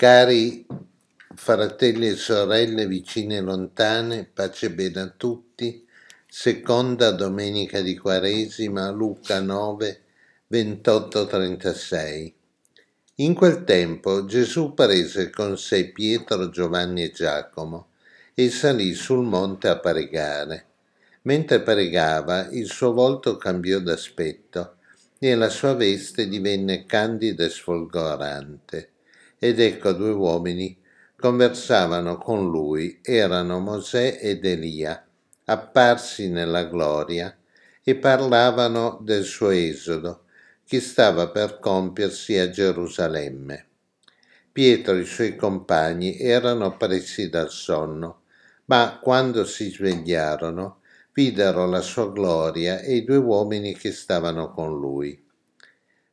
Cari fratelli e sorelle vicine e lontane, pace e bene a tutti. Seconda domenica di Quaresima, Luca 9, 28-36. In quel tempo Gesù prese con sé Pietro, Giovanni e Giacomo e salì sul monte a pregare. Mentre pregava, il suo volto cambiò d'aspetto e la sua veste divenne candida e sfolgorante ed ecco due uomini conversavano con lui, erano Mosè ed Elia, apparsi nella gloria, e parlavano del suo esodo, che stava per compiersi a Gerusalemme. Pietro e i suoi compagni erano presi dal sonno, ma quando si svegliarono, videro la sua gloria e i due uomini che stavano con lui.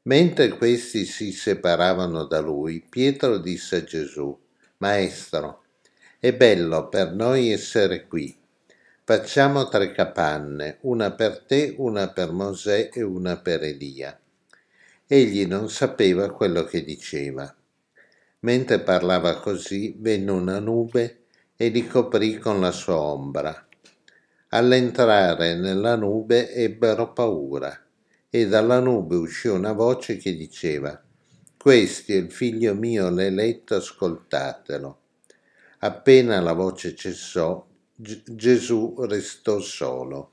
Mentre questi si separavano da lui, Pietro disse a Gesù, Maestro, è bello per noi essere qui. Facciamo tre capanne, una per te, una per Mosè e una per Elia. Egli non sapeva quello che diceva. Mentre parlava così, venne una nube e li coprì con la sua ombra. All'entrare nella nube ebbero paura e dalla nube uscì una voce che diceva Questo è il figlio mio l'eletto, ascoltatelo. Appena la voce cessò, G- Gesù restò solo.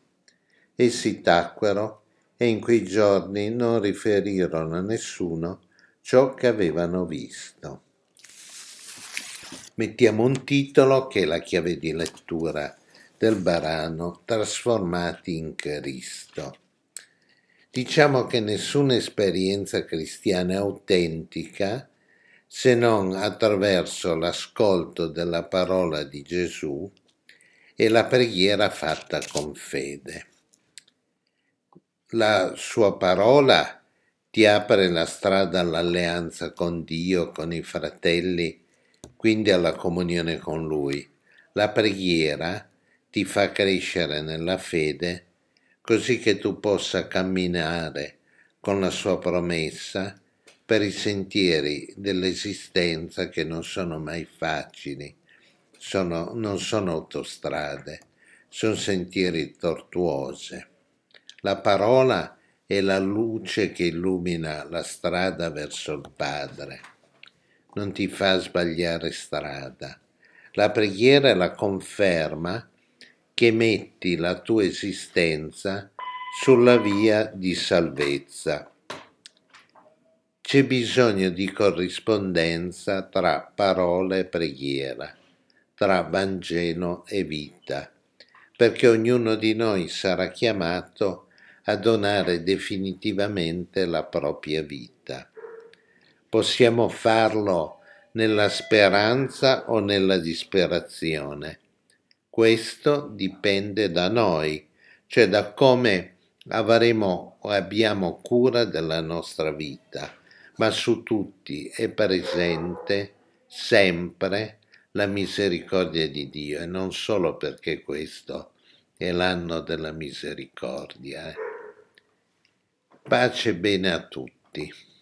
Essi tacquero e in quei giorni non riferirono a nessuno ciò che avevano visto. Mettiamo un titolo che è la chiave di lettura del Barano trasformati in Cristo. Diciamo che nessuna esperienza cristiana è autentica se non attraverso l'ascolto della parola di Gesù e la preghiera fatta con fede. La sua parola ti apre la strada all'alleanza con Dio, con i fratelli, quindi alla comunione con Lui. La preghiera ti fa crescere nella fede così che tu possa camminare con la sua promessa per i sentieri dell'esistenza che non sono mai facili, sono, non sono autostrade, sono sentieri tortuose. La parola è la luce che illumina la strada verso il Padre, non ti fa sbagliare strada. La preghiera è la conferma che metti la tua esistenza sulla via di salvezza. C'è bisogno di corrispondenza tra parola e preghiera, tra Vangelo e vita, perché ognuno di noi sarà chiamato a donare definitivamente la propria vita. Possiamo farlo nella speranza o nella disperazione, questo dipende da noi, cioè da come avremo o abbiamo cura della nostra vita, ma su tutti è presente sempre la misericordia di Dio e non solo perché questo è l'anno della misericordia. Eh. Pace e bene a tutti.